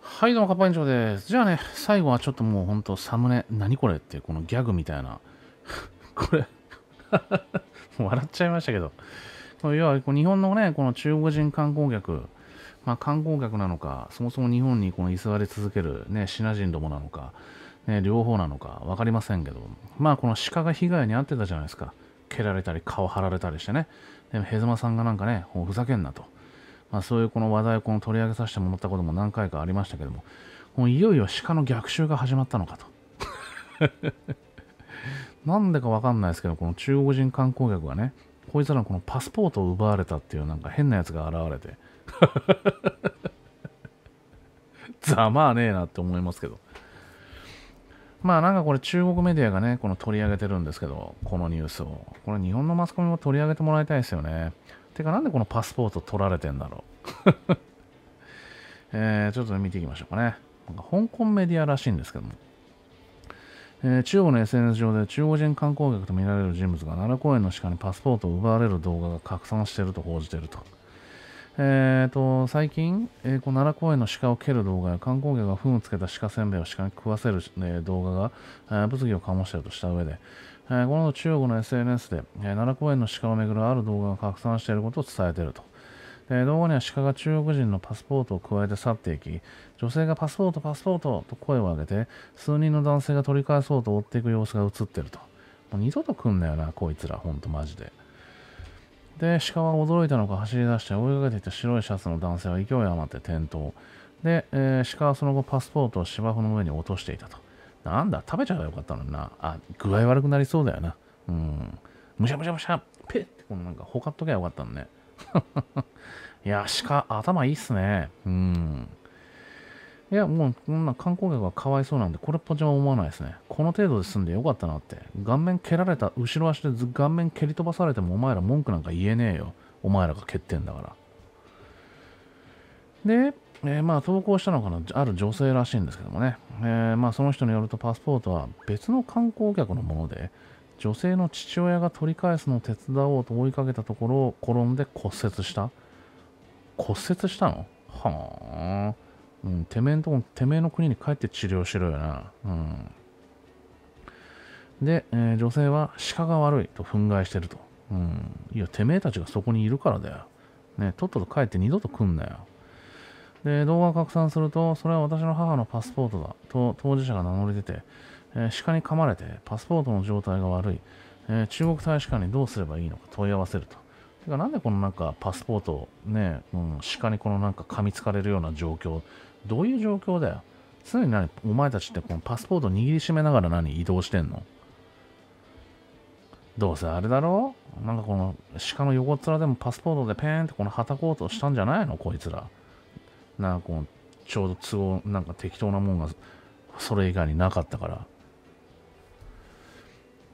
はいどうもカッパ園長ですじゃあね最後はちょっともうほんとサムネ何これってこのギャグみたいな これ もう笑っちゃいましたけど要は日本のねこの中国人観光客まあ観光客なのかそもそも日本にこの居座り続けるねシナ人どもなのかね両方なのか分かりませんけどまあこの鹿が被害に遭ってたじゃないですか蹴られたり顔張られたりしてねでもヘズマさんがなんかねふざけんなと、まあ、そういうこの話題をこの取り上げさせてもらったことも何回かありましたけどももういよいよ鹿の逆襲が始まったのかと なんでかわかんないですけどこの中国人観光客がねこいつらのこのパスポートを奪われたっていうなんか変なやつが現れて ざまあねえなって思いますけどまあなんかこれ中国メディアがね、この取り上げてるんですけど、このニュースを。これ日本のマスコミも取り上げてもらいたいですよね。てかなんでこのパスポート取られてんだろう。えー、ちょっと見ていきましょうかね。なんか香港メディアらしいんですけども。えー、中国の SNS 上で中国人観光客とみられる人物が奈良公園の鹿にパスポートを奪われる動画が拡散していると報じていると。えーと、最近、えー、こう奈良公園の鹿を蹴る動画や観光客が糞をつけた鹿せんべいを鹿に食わせる、えー、動画が、えー、物議を醸しているとした上で、えー、この中国の SNS で、えー、奈良公園の鹿をめぐるある動画が拡散していることを伝えていると。え動画には鹿が中国人のパスポートを加えて去っていき、女性がパスポート、パスポートと声を上げて、数人の男性が取り返そうと追っていく様子が映っていると。もう二度と来んなよな、こいつら、ほんとマジで。で、鹿は驚いたのか走り出して追いかけてきた白いシャツの男性は勢い余って転倒。で、えー、鹿はその後パスポートを芝生の上に落としていたと。なんだ、食べちゃえばよかったのにな。あ、具合悪くなりそうだよな。うん。むしゃむしゃむしゃ、ペッってこのなんかほかっときゃよかったのね。いや、鹿、頭いいっすね。うん。いや、もう、こんな観光客がかわいそうなんで、これっぽっちも思わないですね。この程度で済んでよかったなって。顔面蹴られた、後ろ足で顔面蹴り飛ばされても、お前ら文句なんか言えねえよ。お前らが蹴ってんだから。で、えー、まあ、投稿したのかな、ある女性らしいんですけどもね。えー、まあ、その人によると、パスポートは別の観光客のもので、女性の父親が取り返すのを手伝おうと追いかけたところを転んで骨折した。骨折したのはあ。うん、てめえのとこ、てめえの国に帰って治療しろよな。うん。で、えー、女性は鹿が悪いと憤慨してると。うん。いや、てめえたちがそこにいるからだよ。ね、とっとと帰って二度と来んなよ。で、動画拡散すると、それは私の母のパスポートだと当事者が名乗り出て、えー、鹿に噛まれてパスポートの状態が悪い、えー、中国大使館にどうすればいいのか問い合わせると。てか、なんでこのなんかパスポートをね、うん、鹿にこのなんか噛みつかれるような状況どういう状況だよ。常に何、お前たちってこのパスポート握りしめながら何移動してんのどうせあれだろなんかこの鹿の横面でもパスポートでペーンってこの叩こうとしたんじゃないのこいつら。なんかこのちょうど都合、なんか適当なもんがそれ以外になかったから。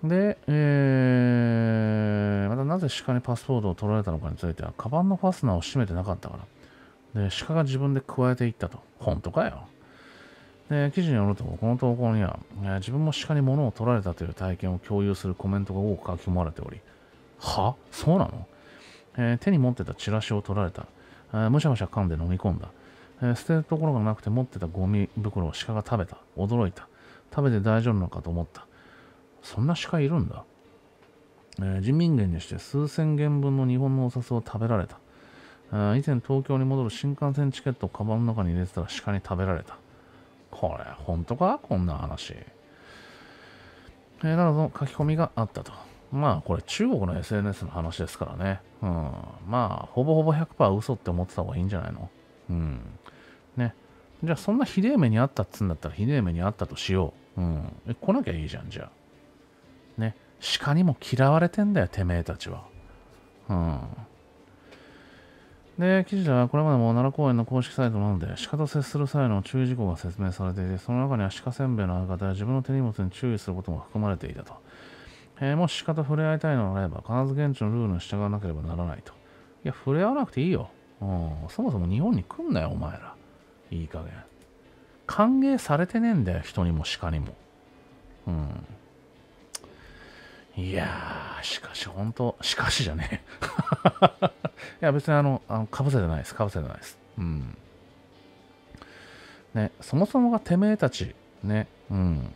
で、えー、またなぜ鹿にパスポートを取られたのかについては、カバンのファスナーを閉めてなかったから。で、鹿が自分で加えていったと。本当かよ。で、記事によると、この投稿には、えー、自分も鹿に物を取られたという体験を共有するコメントが多く書き込まれており、はそうなの、えー、手に持ってたチラシを取られた。えー、むしゃむしゃ噛んで飲み込んだ。え捨てるところがなくて持ってたゴミ袋を鹿が食べた。驚いた。食べて大丈夫なのかと思った。そんな鹿いるんだ。え人民元にして数千元分の日本のお札を食べられた。以前東京に戻る新幹線チケットをカバンの中に入れてたら鹿に食べられた。これ、本当かこんな話。えー、などの書き込みがあったと。まあ、これ中国の SNS の話ですからね。うん。まあ、ほぼほぼ100%嘘って思ってた方がいいんじゃないのうん。ね。じゃあ、そんなひでえ目にあったっつんだったら、ひでえ目にあったとしよう。うん。え、来なきゃいいじゃん、じゃあ。ね。鹿にも嫌われてんだよ、てめえたちは。うん。で、記事ではこれまでも奈良公園の公式サイトなどで、鹿と接する際の注意事項が説明されていて、その中には鹿せんべいの相方や自分の手荷物に注意することも含まれていたと。えー、もし鹿と触れ合いたいのあれば、必ず現地のルールに従わなければならないと。いや、触れ合わなくていいよ。うん、そもそも日本に来んなよ、お前ら。いい加減。歓迎されてねえんだよ、人にも鹿にも。うん。いやー、しかし本当、しかしじゃねえ。いや、別にあの、あのかぶせてないです、かぶせてないです。うん。ね、そもそもがてめえたち、ね、うん。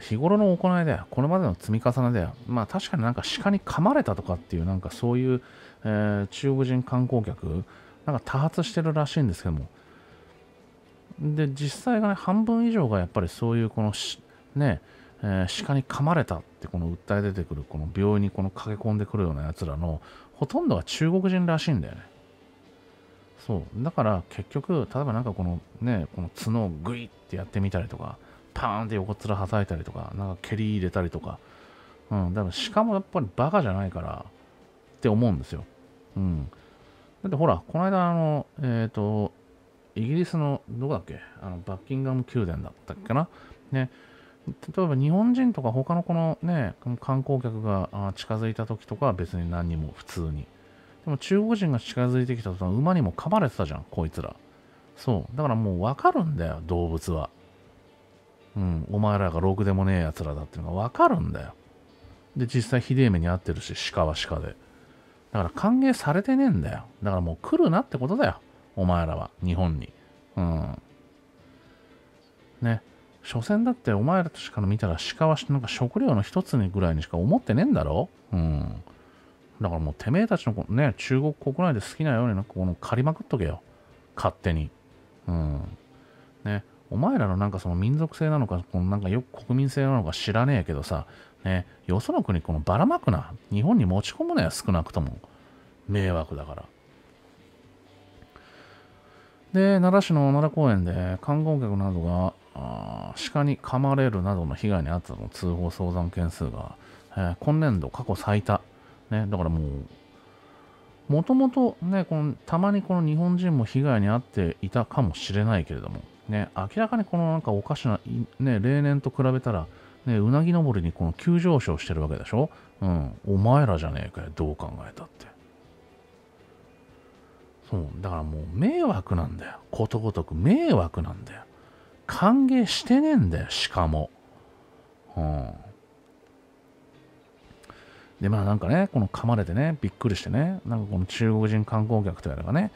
日頃の行いだよ。これまでの積み重ねだよ。まあ確かになんか鹿に噛まれたとかっていう、なんかそういう、えー、中国人観光客、なんか多発してるらしいんですけども。で、実際がね、半分以上がやっぱりそういうこのね、えー、鹿に噛まれたってこの訴え出てくるこの病院にこの駆け込んでくるようなやつらのほとんどが中国人らしいんだよね。そうだから結局例えばなんかこのねこの角をグイってやってみたりとかパーンって横っ面はたいたりとかなんか蹴り入れたりとか、うん、だから鹿もやっぱりバカじゃないからって思うんですよ。うん、だってほらこの間あのえっ、ー、とイギリスのどこだっけあのバッキンガム宮殿だったっけかなね例えば日本人とか他のこのね、観光客が近づいた時とかは別に何にも普通に。でも中国人が近づいてきた途端、馬にも噛まれてたじゃん、こいつら。そう。だからもうわかるんだよ、動物は。うん、お前らがろくでもねえ奴らだっていうのがわかるんだよ。で、実際ひでえ目に遭ってるし、鹿は鹿で。だから歓迎されてねえんだよ。だからもう来るなってことだよ。お前らは、日本に。うん。ね。所詮だってお前らとしから見たら鹿はなんか食料の一つにぐらいにしか思ってねえんだろうん。だからもうてめえたちのね、中国国内で好きなようになんかこの借りまくっとけよ。勝手に。うん。ね。お前らのなんかその民族性なのか、このなんかよく国民性なのか知らねえけどさ、ね、よその国このばらまくな。日本に持ち込むなよ、少なくとも。迷惑だから。で、奈良市の奈良公園で観光客などがあ鹿に噛まれるなどの被害に遭ったの通報相談件数が、えー、今年度過去最多、ね、だからもうもともとねこのたまにこの日本人も被害に遭っていたかもしれないけれども、ね、明らかにこのなんかおかしな、ね、例年と比べたら、ね、うなぎ登りにこの急上昇してるわけでしょ、うん、お前らじゃねえかよどう考えたってそうだからもう迷惑なんだよことごとく迷惑なんだよ歓迎してねえんだよ、しかも。うん。で、まあなんかね、この噛まれてね、びっくりしてね、なんかこの中国人観光客とやらがね、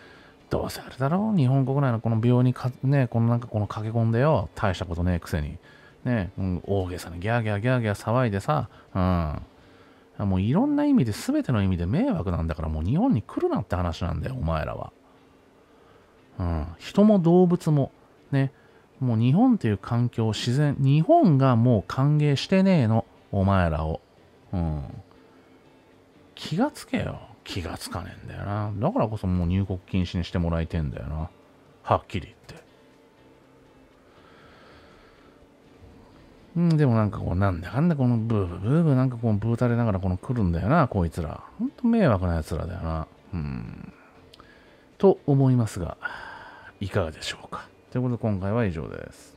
どうせあれだろう、日本国内のこの病にか、ね、このなんかこの駆け込んでよ、大したことねえくせに。ね、うん、大げさにギャーギャーギャーギャー騒いでさ、うん。もういろんな意味で、全ての意味で迷惑なんだから、もう日本に来るなって話なんだよ、お前らは。うん。人も動物も、ね、もう日本という環境を自然、日本がもう歓迎してねえの、お前らを。うん。気がつけよ。気がつかねえんだよな。だからこそもう入国禁止にしてもらいてんだよな。はっきり言って。うん、でもなんかこう、なんだかんだこのブーブーブーブーなんかこう、ブー垂れながらこの来るんだよな、こいつら。ほんと迷惑な奴らだよな。うん。と思いますが、いかがでしょうか。ということで今回は以上です。